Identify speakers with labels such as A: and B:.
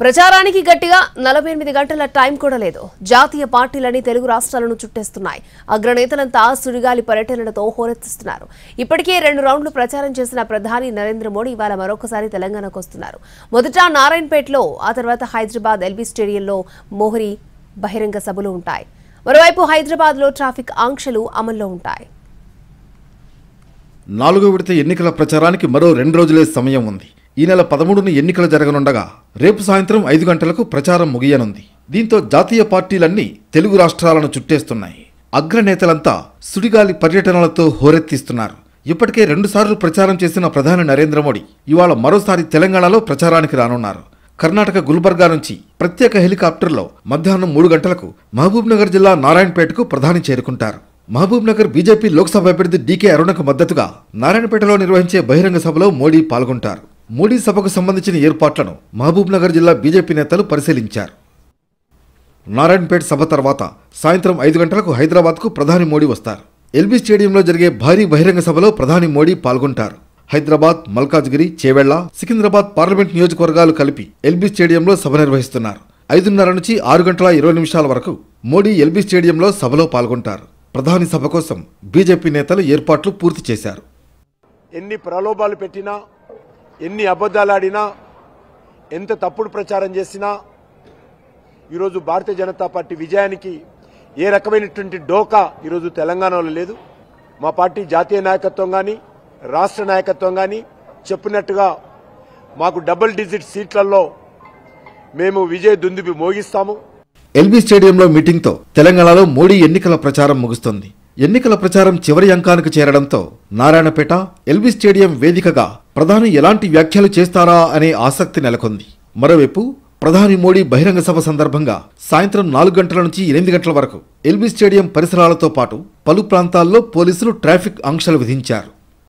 A: ప్రచారానికి గట్టిగా నలభై ఎనిమిది గంటల టైం కూడా లేదు జాతీయ పార్టీలని తెలుగు రాష్ట్రాలను చుట్టేస్తున్నాయి అగ్రనేతలంతా సుడిగాలి పర్యటనలతో హోరెత్తిస్తున్నారు ఇప్పటికే రెండు రౌండ్లు ప్రచారం చేసిన ప్రధాని నరేంద్ర మోడీ ఇవాళ మరొకసారి తెలంగాణకు వస్తున్నారు మొదట నారాయణపేటలో ఆ తర్వాత హైదరాబాద్ ఎల్బీ స్టేడియంలో మోహరి బహిరంగ సభలు ఉంటాయి మరోవైపు హైదరాబాద్లో ట్రాఫిక్ ఆంక్షలు అమల్లో ఉంటాయి
B: నాలుగో విడత ఎన్నికల ప్రచారానికి మరో రెండు రోజులే సమయం ఉంది ఈ నెల పదమూడున ఎన్నికలు జరగనుండగా రేపు సాయంత్రం ఐదు గంటలకు ప్రచారం ముగియనుంది దీంతో జాతీయ పార్టీలన్నీ తెలుగు రాష్ట్రాలను చుట్టేస్తున్నాయి అగ్రనేతలంతా సుడిగాలి పర్యటనలతో హోరెత్తిస్తున్నారు ఇప్పటికే రెండుసార్లు ప్రచారం చేసిన ప్రధాని నరేంద్ర మోడీ ఇవాళ మరోసారి తెలంగాణలో ప్రచారానికి రానున్నారు కర్ణాటక గుల్బర్గా నుంచి ప్రత్యేక హెలికాప్టర్లో మధ్యాహ్నం మూడు గంటలకు మహబూబ్నగర్ జిల్లా నారాయణపేటకు ప్రధాని చేరుకుంటారు మహబూబ్నగర్ బీజేపీ లోక్సభ అభ్యర్థి డీకే అరుణకు మద్దతుగా నారాయణపేటలో నిర్వహించే బహిరంగ సభలో మోడీ పాల్గొంటారు మోడీ సభకు సంబంధించిన ఏర్పాట్లను మహబూబ్నగర్ జిల్లా బీజేపీ నేతలు పరిశీలించారు నారాయణపేట సభ తర్వాత సాయంత్రం ఐదు గంటలకు హైదరాబాద్కు ప్రధాని మోడీ వస్తారు ఎల్బీ స్టేడియంలో జరిగే భారీ బహిరంగ సభలో ప్రధాని మోడీ పాల్గొంటారు హైదరాబాద్ మల్కాజ్గిరి చేవెళ్ల సికింద్రాబాద్ పార్లమెంట్ నియోజకవర్గాలు కలిపి ఎల్బీ స్టేడియంలో సభ నిర్వహిస్తున్నారు ఐదున్నర నుంచి ఆరు గంటల ఇరవై నిమిషాల వరకు మోడీ ఎల్బీ స్టేడియంలో సభలో పాల్గొంటారు ప్రధాని సభ కోసం బీజేపీ నేతలు ఏర్పాట్లు పూర్తి చేశారు
C: ఎన్ని ప్రలోభాలు పెట్టినా ఎన్ని ఆడినా ఎంత తప్పుడు ప్రచారం చేసినా ఈరోజు భారతీయ జనతా పార్టీ విజయానికి ఏ రకమైనటువంటి డోకా ఈరోజు తెలంగాణలో లేదు మా పార్టీ జాతీయ నాయకత్వం కానీ రాష్ట్ర నాయకత్వం కానీ చెప్పినట్టుగా మాకు డబుల్ డిజిట్ సీట్లలో మేము విజయ దుందుబి మోగిస్తాము
B: ఎల్బీ స్టేడియంలో మీటింగ్తో తెలంగాణలో మోడీ ఎన్నికల ప్రచారం ముగుస్తుంది ఎన్నికల ప్రచారం చివరి అంకానికి చేరడంతో నారాయణపేట ఎల్వి స్టేడియం వేదికగా ప్రధాని ఎలాంటి వ్యాఖ్యలు చేస్తారా అనే ఆసక్తి నెలకొంది మరోవైపు ప్రధాని మోడీ బహిరంగ సభ సందర్భంగా సాయంత్రం నాలుగు గంటల నుంచి ఎనిమిది గంటల వరకు ఎల్బీ స్టేడియం పరిసరాలతో పాటు పలు ప్రాంతాల్లో పోలీసులు ట్రాఫిక్ ఆంక్షలు విధించారు